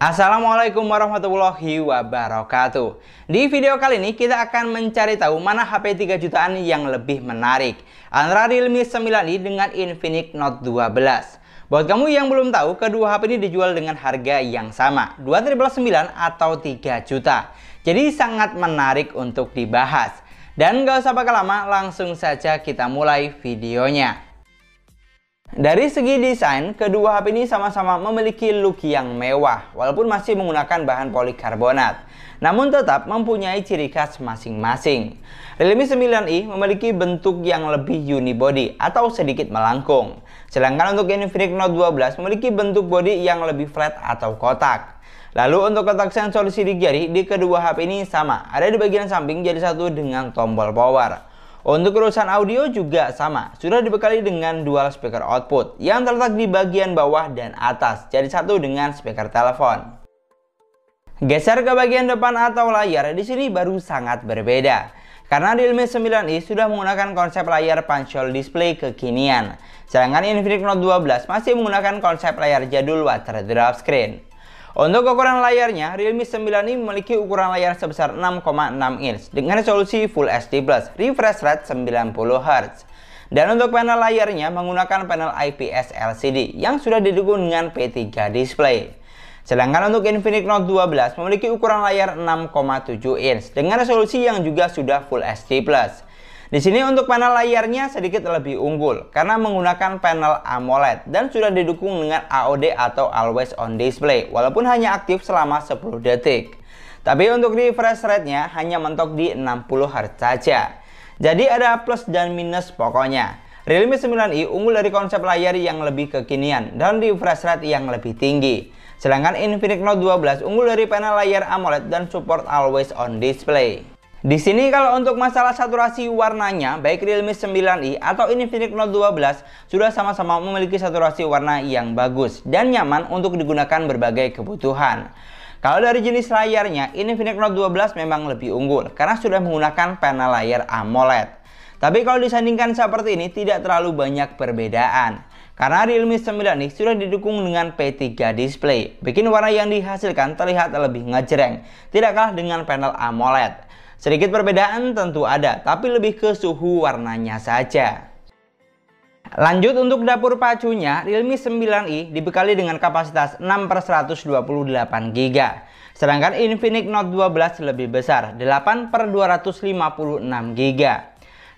Assalamualaikum warahmatullahi wabarakatuh Di video kali ini kita akan mencari tahu mana HP 3 jutaan yang lebih menarik Antara Realme 9i dengan Infinix Note 12 Buat kamu yang belum tahu, kedua HP ini dijual dengan harga yang sama 2.9 atau 3 juta Jadi sangat menarik untuk dibahas Dan gak usah pakai lama, langsung saja kita mulai videonya dari segi desain, kedua HP ini sama-sama memiliki look yang mewah, walaupun masih menggunakan bahan polikarbonat. Namun tetap mempunyai ciri khas masing-masing. Realme 9i memiliki bentuk yang lebih unibody atau sedikit melengkung. Sedangkan untuk Infinix Note 12 memiliki bentuk body yang lebih flat atau kotak. Lalu untuk kotak sensor sidik jari di kedua HP ini sama, ada di bagian samping jadi satu dengan tombol power. Untuk urusan audio juga sama, sudah dibekali dengan dual speaker output yang terletak di bagian bawah dan atas, jadi satu dengan speaker telepon. Geser ke bagian depan atau layar, di sini baru sangat berbeda. Karena Realme 9i sudah menggunakan konsep layar punch-hole display kekinian, sedangkan Infinix Note 12 masih menggunakan konsep layar jadul water drop screen. Untuk ukuran layarnya, Realme 9 ini memiliki ukuran layar sebesar 6,6 inch dengan resolusi Full HD+, refresh rate 90Hz. Dan untuk panel layarnya menggunakan panel IPS LCD yang sudah didukung dengan P3 display. Sedangkan untuk Infinix Note 12 memiliki ukuran layar 6,7 inch dengan resolusi yang juga sudah Full HD+. Di sini untuk panel layarnya sedikit lebih unggul karena menggunakan panel AMOLED dan sudah didukung dengan AOD atau Always On Display walaupun hanya aktif selama 10 detik. Tapi untuk refresh rate-nya hanya mentok di 60 Hz saja. Jadi ada plus dan minus pokoknya. Realme 9i unggul dari konsep layar yang lebih kekinian dan refresh rate yang lebih tinggi. Sedangkan Infinix Note 12 unggul dari panel layar AMOLED dan support always on display. Di sini kalau untuk masalah saturasi warnanya, baik Realme 9i atau Infinix Note 12 sudah sama-sama memiliki saturasi warna yang bagus dan nyaman untuk digunakan berbagai kebutuhan. Kalau dari jenis layarnya, Infinix Note 12 memang lebih unggul karena sudah menggunakan panel layar AMOLED. Tapi kalau disandingkan seperti ini tidak terlalu banyak perbedaan. Karena Realme 9 ini sudah didukung dengan P3 display, bikin warna yang dihasilkan terlihat lebih ngejreng, tidak kalah dengan panel AMOLED. Sedikit perbedaan tentu ada, tapi lebih ke suhu warnanya saja. Lanjut untuk dapur pacunya, Realme 9i dibekali dengan kapasitas 6 per 128 GB. Sedangkan Infinix Note 12 lebih besar, 8 per 256 GB.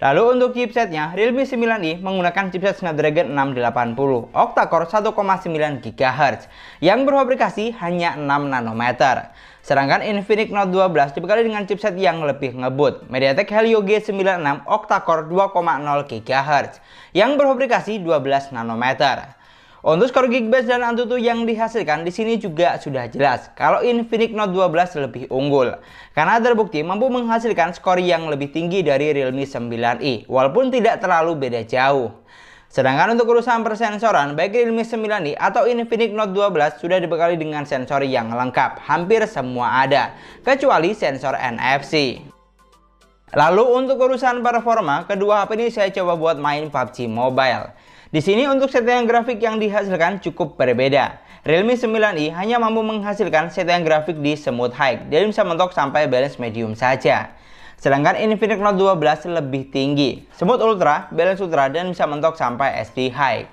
Lalu untuk chipsetnya, Realme 9i menggunakan chipset Snapdragon 680 octa-core 1,9 GHz yang berfabrikasi hanya 6 nanometer. Sedangkan Infinix Note 12 dibekali dengan chipset yang lebih ngebut, MediaTek Helio G96 octa-core 2,0 GHz yang berfabrikasi 12 nanometer. Untuk skor Geekbench dan Antutu yang dihasilkan di sini juga sudah jelas kalau Infinix Note 12 lebih unggul karena terbukti mampu menghasilkan skor yang lebih tinggi dari Realme 9i walaupun tidak terlalu beda jauh. Sedangkan untuk urusan persensoran, baik Realme 9i atau Infinix Note 12 sudah dibekali dengan sensor yang lengkap, hampir semua ada, kecuali sensor NFC. Lalu untuk urusan performa, kedua HP ini saya coba buat main PUBG Mobile. Di sini untuk settingan grafik yang dihasilkan cukup berbeda. Realme 9i hanya mampu menghasilkan settingan grafik di smooth high, dan bisa mentok sampai balance medium saja. Sedangkan Infinix Note 12 lebih tinggi, smooth ultra, balance ultra, dan bisa mentok sampai SD high.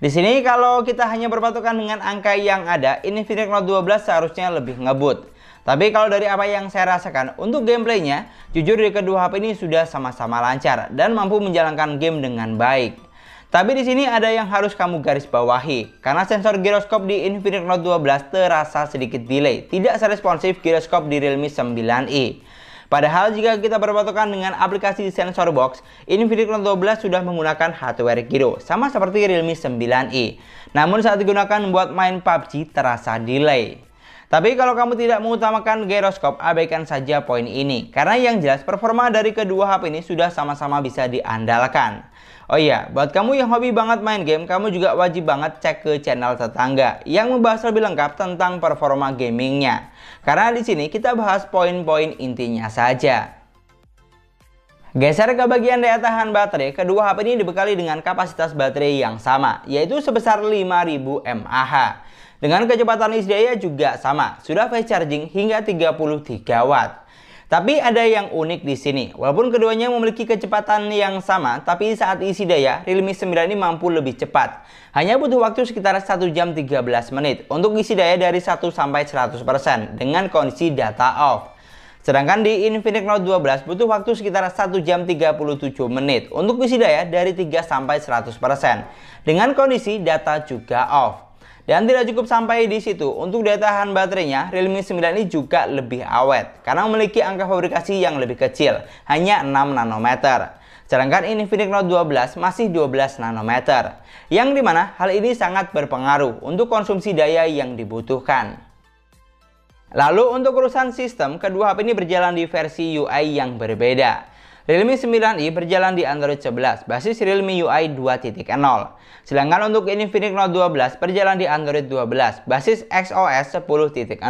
Di sini kalau kita hanya berpatokan dengan angka yang ada, Infinix Note 12 seharusnya lebih ngebut. Tapi kalau dari apa yang saya rasakan, untuk gameplaynya, jujur di kedua HP ini sudah sama-sama lancar dan mampu menjalankan game dengan baik. Tapi di sini ada yang harus kamu garis bawahi, karena sensor giroskop di Infinix Note 12 terasa sedikit delay, tidak seresponsif giroskop di Realme 9i. Padahal jika kita berpatokan dengan aplikasi sensor box, Infinix Note 12 sudah menggunakan hardware giro sama seperti Realme 9i. Namun saat digunakan buat main PUBG terasa delay. Tapi kalau kamu tidak mengutamakan gyroskop, abaikan saja poin ini. Karena yang jelas performa dari kedua HP ini sudah sama-sama bisa diandalkan. Oh iya, buat kamu yang hobi banget main game, kamu juga wajib banget cek ke channel tetangga yang membahas lebih lengkap tentang performa gamingnya. Karena di sini kita bahas poin-poin intinya saja. Geser ke bagian daya tahan baterai, kedua HP ini dibekali dengan kapasitas baterai yang sama, yaitu sebesar 5000 mAh. Dengan kecepatan isi daya juga sama, sudah fast charging hingga 33 watt. Tapi ada yang unik di sini. Walaupun keduanya memiliki kecepatan yang sama, tapi saat isi daya, Realme 9 ini mampu lebih cepat. Hanya butuh waktu sekitar 1 jam 13 menit untuk isi daya dari 1 sampai 100% dengan kondisi data off. Sedangkan di Infinix Note 12 butuh waktu sekitar 1 jam 37 menit untuk isi daya dari 3 sampai 100% dengan kondisi data juga off. Dan tidak cukup sampai di situ, untuk daya tahan baterainya, Realme 9 ini juga lebih awet karena memiliki angka fabrikasi yang lebih kecil, hanya 6 nanometer. Sedangkan Infinix Note 12 masih 12 nanometer, yang dimana hal ini sangat berpengaruh untuk konsumsi daya yang dibutuhkan. Lalu untuk urusan sistem, kedua HP ini berjalan di versi UI yang berbeda. Realme 9i berjalan di Android 11 basis Realme UI 2.0. Sedangkan untuk Infinix Note 12 berjalan di Android 12 basis XOS 10.6.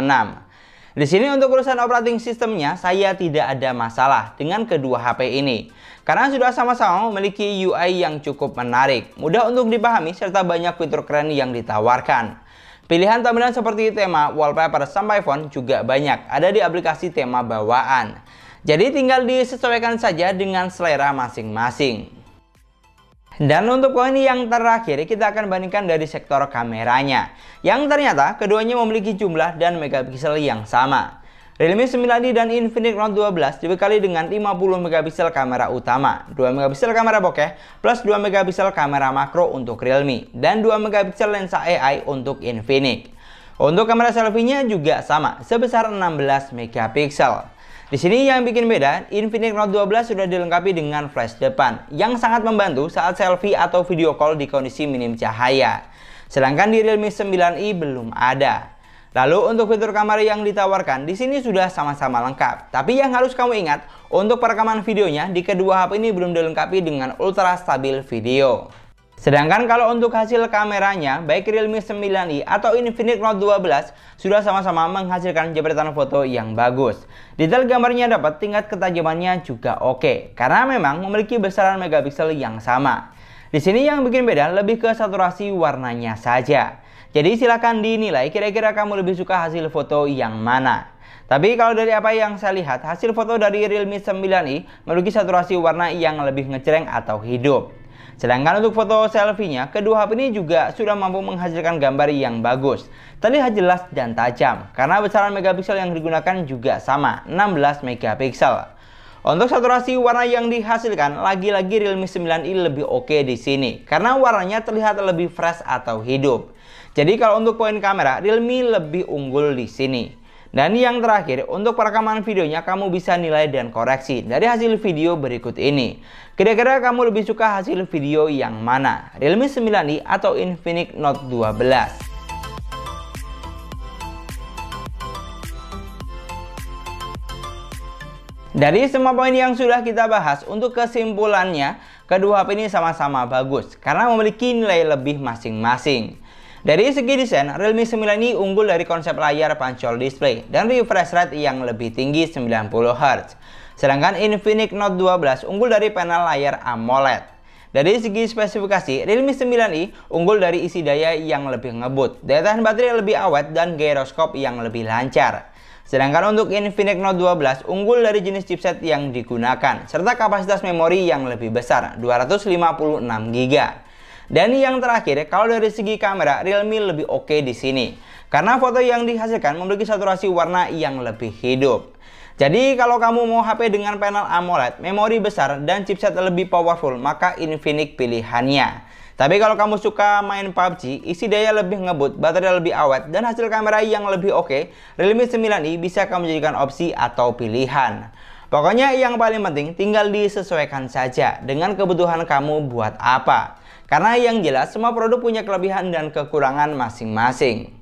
Di sini untuk urusan operating sistemnya saya tidak ada masalah dengan kedua HP ini karena sudah sama-sama memiliki UI yang cukup menarik, mudah untuk dipahami serta banyak fitur keren yang ditawarkan. Pilihan tampilan seperti tema, wallpaper, sampai font juga banyak ada di aplikasi tema bawaan. Jadi tinggal disesuaikan saja dengan selera masing-masing. Dan untuk poin yang terakhir, kita akan bandingkan dari sektor kameranya. Yang ternyata keduanya memiliki jumlah dan megapiksel yang sama. Realme 9D dan Infinix Note 12 dibekali dengan 50 megapiksel kamera utama, 2 megapiksel kamera bokeh, plus 2 megapiksel kamera makro untuk Realme, dan 2 megapiksel lensa AI untuk Infinix. Untuk kamera selfie-nya juga sama, sebesar 16 megapiksel. Di sini yang bikin beda, Infinix Note 12 sudah dilengkapi dengan flash depan yang sangat membantu saat selfie atau video call di kondisi minim cahaya. Sedangkan di Realme 9i belum ada. Lalu untuk fitur kamera yang ditawarkan di sini sudah sama-sama lengkap. Tapi yang harus kamu ingat, untuk perekaman videonya di kedua HP ini belum dilengkapi dengan ultra stabil video. Sedangkan kalau untuk hasil kameranya, baik Realme 9i atau Infinix Note 12 sudah sama-sama menghasilkan jepretan foto yang bagus. Detail gambarnya dapat, tingkat ketajamannya juga oke, karena memang memiliki besaran megapiksel yang sama. Di sini yang bikin beda lebih ke saturasi warnanya saja. Jadi silahkan dinilai kira-kira kamu lebih suka hasil foto yang mana. Tapi kalau dari apa yang saya lihat, hasil foto dari Realme 9i memiliki saturasi warna yang lebih ngecereng atau hidup. Sedangkan untuk foto selfie-nya, kedua HP ini juga sudah mampu menghasilkan gambar yang bagus, terlihat jelas dan tajam, karena besaran megapiksel yang digunakan juga sama, 16 megapiksel. Untuk saturasi warna yang dihasilkan, lagi-lagi Realme 9i lebih oke di sini karena warnanya terlihat lebih fresh atau hidup. Jadi kalau untuk poin kamera, Realme lebih unggul di sini. Dan yang terakhir, untuk perekaman videonya kamu bisa nilai dan koreksi dari hasil video berikut ini. Kira-kira kamu lebih suka hasil video yang mana? Realme 9i atau Infinix Note 12? Dari semua poin yang sudah kita bahas, untuk kesimpulannya, kedua HP ini sama-sama bagus karena memiliki nilai lebih masing-masing. Dari segi desain, Realme 9 ini unggul dari konsep layar pancol display dan refresh rate yang lebih tinggi 90Hz. Sedangkan Infinix Note 12 unggul dari panel layar AMOLED. Dari segi spesifikasi, Realme 9i unggul dari isi daya yang lebih ngebut, daya tahan baterai lebih awet, dan gyroskop yang lebih lancar. Sedangkan untuk Infinix Note 12 unggul dari jenis chipset yang digunakan, serta kapasitas memori yang lebih besar, 256GB. Dan yang terakhir, kalau dari segi kamera, Realme lebih oke di sini. Karena foto yang dihasilkan memiliki saturasi warna yang lebih hidup. Jadi kalau kamu mau HP dengan panel AMOLED, memori besar, dan chipset lebih powerful, maka Infinix pilihannya. Tapi kalau kamu suka main PUBG, isi daya lebih ngebut, baterai lebih awet, dan hasil kamera yang lebih oke, Realme 9i bisa kamu jadikan opsi atau pilihan. Pokoknya yang paling penting tinggal disesuaikan saja dengan kebutuhan kamu buat apa. Karena yang jelas semua produk punya kelebihan dan kekurangan masing-masing.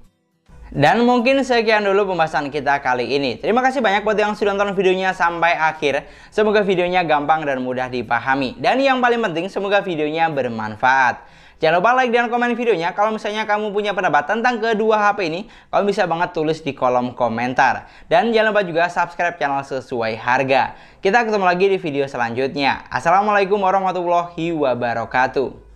Dan mungkin sekian dulu pembahasan kita kali ini. Terima kasih banyak buat yang sudah nonton videonya sampai akhir. Semoga videonya gampang dan mudah dipahami. Dan yang paling penting, semoga videonya bermanfaat. Jangan lupa like dan komen videonya. Kalau misalnya kamu punya pendapat tentang kedua HP ini, kamu bisa banget tulis di kolom komentar. Dan jangan lupa juga subscribe channel sesuai harga. Kita ketemu lagi di video selanjutnya. Assalamualaikum warahmatullahi wabarakatuh.